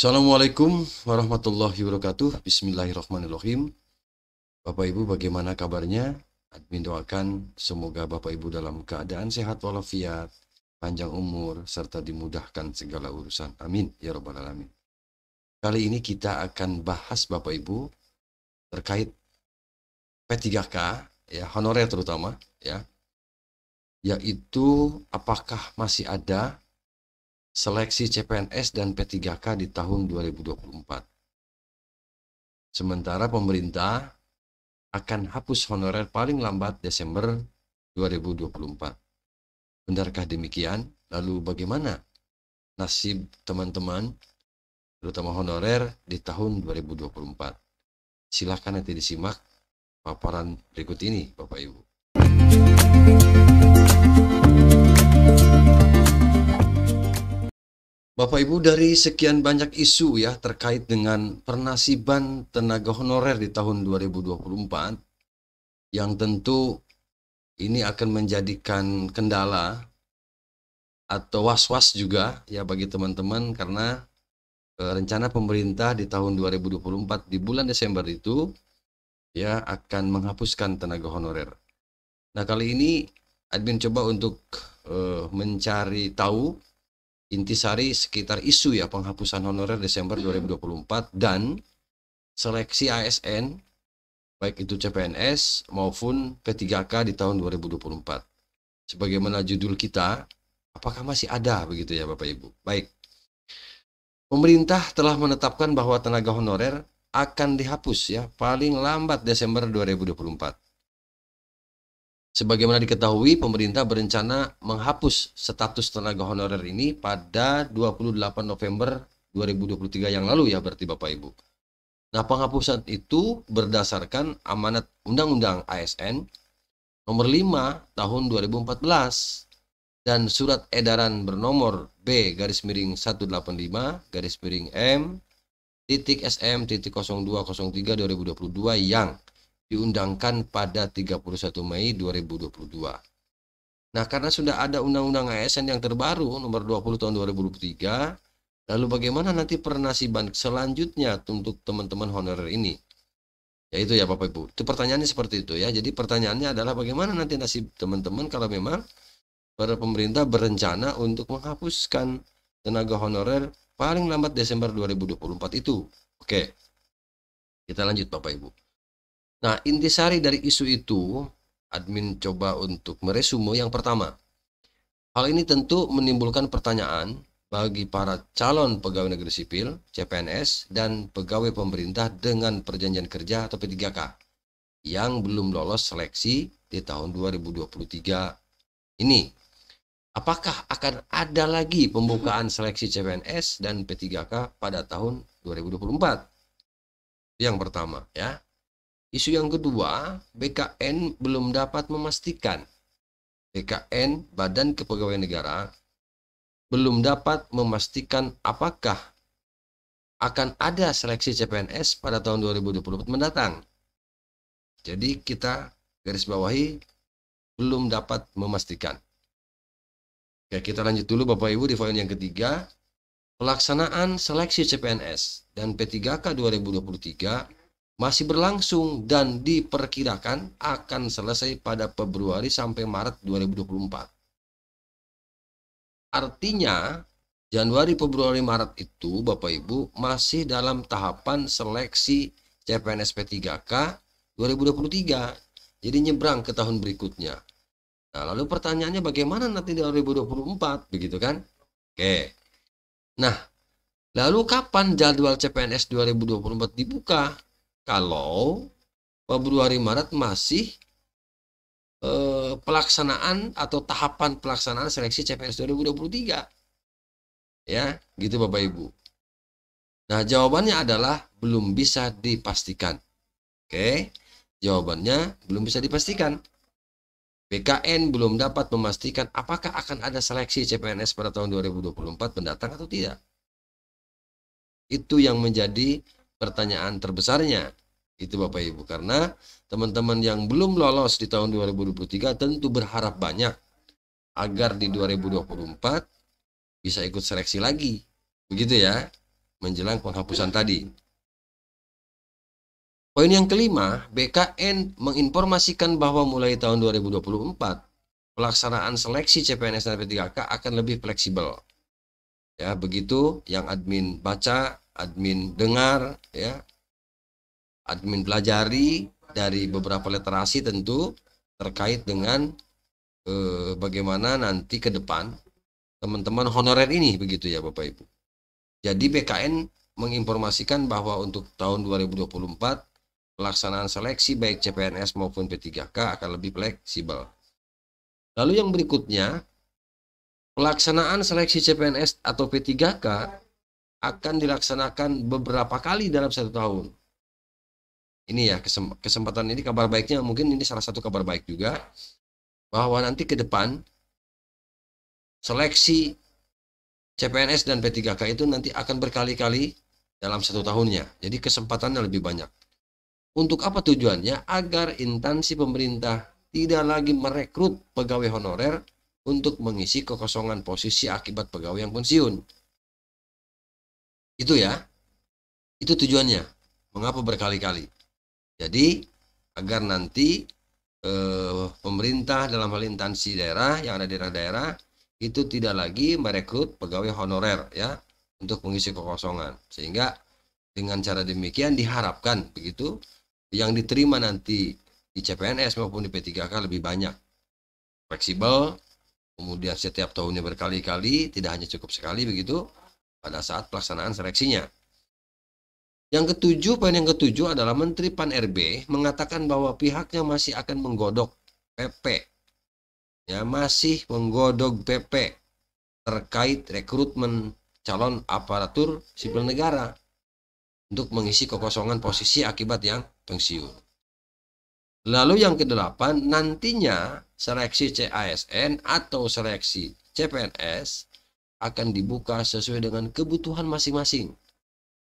Assalamualaikum warahmatullahi wabarakatuh. Bismillahirrahmanirrahim. Bapak Ibu bagaimana kabarnya? Admin doakan semoga Bapak Ibu dalam keadaan sehat walafiat, panjang umur, serta dimudahkan segala urusan. Amin. Ya Rabbal Alamin. Kali ini kita akan bahas Bapak Ibu terkait P3K, ya honorer terutama, ya yaitu apakah masih ada seleksi CPNS dan P3K di tahun 2024. Sementara pemerintah akan hapus honorer paling lambat Desember 2024. Benarkah demikian? Lalu bagaimana nasib teman-teman terutama honorer di tahun 2024? Silahkan nanti disimak paparan berikut ini Bapak Ibu. Bapak Ibu dari sekian banyak isu ya terkait dengan pernasiban tenaga honorer di tahun 2024 yang tentu ini akan menjadikan kendala atau was-was juga ya bagi teman-teman karena e, rencana pemerintah di tahun 2024 di bulan Desember itu ya akan menghapuskan tenaga honorer. Nah, kali ini admin coba untuk uh, mencari tahu intisari sekitar isu ya penghapusan honorer Desember 2024 hmm. dan seleksi ASN baik itu CPNS maupun P3K di tahun 2024. Sebagaimana judul kita, apakah masih ada begitu ya Bapak Ibu? Baik. Pemerintah telah menetapkan bahwa tenaga honorer akan dihapus ya paling lambat Desember 2024. Sebagaimana diketahui, pemerintah berencana menghapus status tenaga honorer ini pada 28 November 2023 yang lalu ya berarti Bapak Ibu. Nah, penghapusan itu berdasarkan amanat Undang-Undang ASN nomor 5 tahun 2014 dan surat edaran bernomor B garis miring 185 garis miring M titik SM titik 0203 2022 yang diundangkan pada 31 Mei 2022. Nah, karena sudah ada Undang-Undang ASN yang terbaru nomor 20 tahun 2023, lalu bagaimana nanti pernasiban selanjutnya untuk teman-teman honorer ini? Ya itu ya Bapak Ibu. Itu pertanyaannya seperti itu ya. Jadi pertanyaannya adalah bagaimana nanti nasib teman-teman kalau memang para pemerintah berencana untuk menghapuskan tenaga honorer paling lambat Desember 2024 itu. Oke. Kita lanjut Bapak Ibu. Nah, intisari dari isu itu, admin coba untuk meresume yang pertama. Hal ini tentu menimbulkan pertanyaan bagi para calon pegawai negeri sipil, CPNS, dan pegawai pemerintah dengan perjanjian kerja atau P3K yang belum lolos seleksi di tahun 2023 ini. Apakah akan ada lagi pembukaan seleksi CPNS dan P3K pada tahun 2024? Yang pertama, ya. Isu yang kedua, BKN belum dapat memastikan. BKN, Badan Kepegawaian Negara, belum dapat memastikan apakah akan ada seleksi CPNS pada tahun 2024 mendatang. Jadi kita garis bawahi belum dapat memastikan. Oke, kita lanjut dulu Bapak Ibu di poin yang ketiga. Pelaksanaan seleksi CPNS dan P3K 2023 masih berlangsung dan diperkirakan akan selesai pada Februari sampai Maret 2024. Artinya, Januari, Februari, Maret itu Bapak Ibu masih dalam tahapan seleksi CPNS P3K 2023. Jadi nyebrang ke tahun berikutnya. Nah, lalu pertanyaannya bagaimana nanti di 2024 begitu kan? Oke. Nah, lalu kapan jadwal CPNS 2024 dibuka? kalau Februari Maret masih eh, pelaksanaan atau tahapan pelaksanaan seleksi CPNS 2023. Ya, gitu Bapak Ibu. Nah, jawabannya adalah belum bisa dipastikan. Oke. Jawabannya belum bisa dipastikan. BKN belum dapat memastikan apakah akan ada seleksi CPNS pada tahun 2024 mendatang atau tidak. Itu yang menjadi pertanyaan terbesarnya itu Bapak Ibu karena teman-teman yang belum lolos di tahun 2023 tentu berharap banyak agar di 2024 bisa ikut seleksi lagi begitu ya menjelang penghapusan tadi Poin yang kelima, BKN menginformasikan bahwa mulai tahun 2024 pelaksanaan seleksi CPNS dan P3K akan lebih fleksibel. Ya, begitu yang admin baca admin dengar ya admin pelajari dari beberapa literasi tentu terkait dengan eh, bagaimana nanti ke depan teman-teman honorer ini begitu ya Bapak Ibu. Jadi BKN menginformasikan bahwa untuk tahun 2024 pelaksanaan seleksi baik CPNS maupun P3K akan lebih fleksibel. Lalu yang berikutnya pelaksanaan seleksi CPNS atau P3K akan dilaksanakan beberapa kali dalam satu tahun. Ini ya kesempatan ini kabar baiknya mungkin ini salah satu kabar baik juga bahwa nanti ke depan seleksi CPNS dan P3K itu nanti akan berkali-kali dalam satu tahunnya. Jadi kesempatannya lebih banyak. Untuk apa tujuannya? Agar instansi pemerintah tidak lagi merekrut pegawai honorer untuk mengisi kekosongan posisi akibat pegawai yang pensiun itu ya. Itu tujuannya. Mengapa berkali-kali? Jadi agar nanti eh, pemerintah dalam hal intansi daerah yang ada di daerah-daerah itu tidak lagi merekrut pegawai honorer ya untuk mengisi kekosongan. Sehingga dengan cara demikian diharapkan begitu yang diterima nanti di CPNS maupun di P3K lebih banyak. Fleksibel, kemudian setiap tahunnya berkali-kali, tidak hanya cukup sekali begitu, pada saat pelaksanaan seleksinya. Yang ketujuh, poin yang ketujuh adalah Menteri Pan RB mengatakan bahwa pihaknya masih akan menggodok PP. Ya, masih menggodok PP terkait rekrutmen calon aparatur sipil negara untuk mengisi kekosongan posisi akibat yang pensiun. Lalu yang kedelapan, nantinya seleksi CASN atau seleksi CPNS akan dibuka sesuai dengan kebutuhan masing-masing.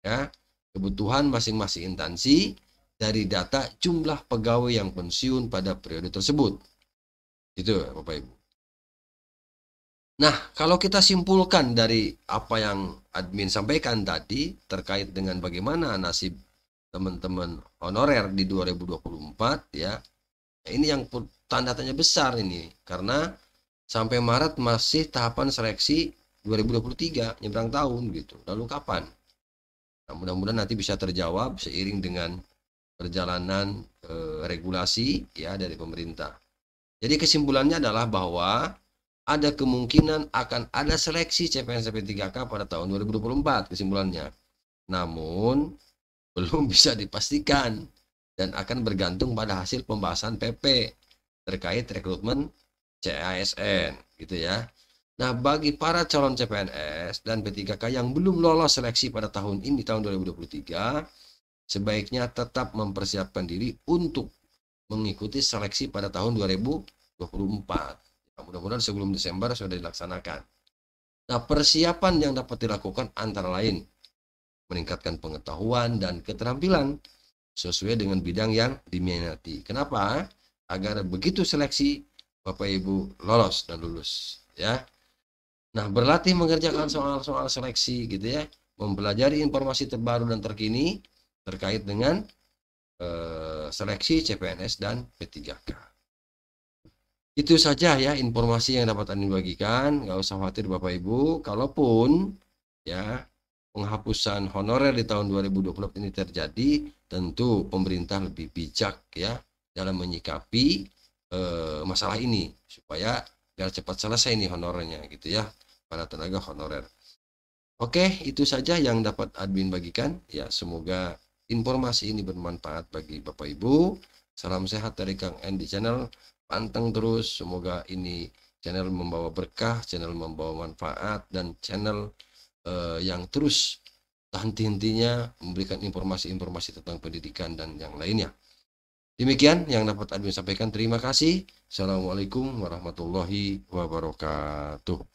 Ya, kebutuhan masing-masing instansi dari data jumlah pegawai yang pensiun pada periode tersebut. Itu Bapak Ibu. Nah, kalau kita simpulkan dari apa yang admin sampaikan tadi terkait dengan bagaimana nasib teman-teman honorer di 2024 ya. Ini yang tanda tanya besar ini karena sampai Maret masih tahapan seleksi 2023 nyebrang tahun gitu lalu kapan nah, mudah-mudahan nanti bisa terjawab seiring dengan perjalanan e, regulasi ya dari pemerintah jadi kesimpulannya adalah bahwa ada kemungkinan akan ada seleksi CPNS p 3 k pada tahun 2024 kesimpulannya namun belum bisa dipastikan dan akan bergantung pada hasil pembahasan PP terkait rekrutmen CASN gitu ya Nah, bagi para calon CPNS dan P3K yang belum lolos seleksi pada tahun ini, tahun 2023, sebaiknya tetap mempersiapkan diri untuk mengikuti seleksi pada tahun 2024. Nah, ya, Mudah-mudahan sebelum Desember sudah dilaksanakan. Nah, persiapan yang dapat dilakukan antara lain meningkatkan pengetahuan dan keterampilan sesuai dengan bidang yang diminati. Kenapa? Agar begitu seleksi Bapak Ibu lolos dan lulus, ya. Nah, berlatih mengerjakan soal-soal seleksi gitu ya, mempelajari informasi terbaru dan terkini terkait dengan eh, seleksi CPNS dan P3K. Itu saja ya informasi yang dapat Anda bagikan, nggak usah khawatir Bapak Ibu, kalaupun ya penghapusan honorer di tahun 2020 ini terjadi, tentu pemerintah lebih bijak ya dalam menyikapi eh, masalah ini supaya biar cepat selesai ini honornya gitu ya para tenaga honorer. Oke, itu saja yang dapat admin bagikan. Ya, semoga informasi ini bermanfaat bagi Bapak Ibu. Salam sehat dari Kang Andy Channel. Panteng terus, semoga ini channel membawa berkah, channel membawa manfaat, dan channel uh, yang terus henti-hentinya memberikan informasi-informasi tentang pendidikan dan yang lainnya. Demikian yang dapat admin sampaikan. Terima kasih. Assalamualaikum warahmatullahi wabarakatuh.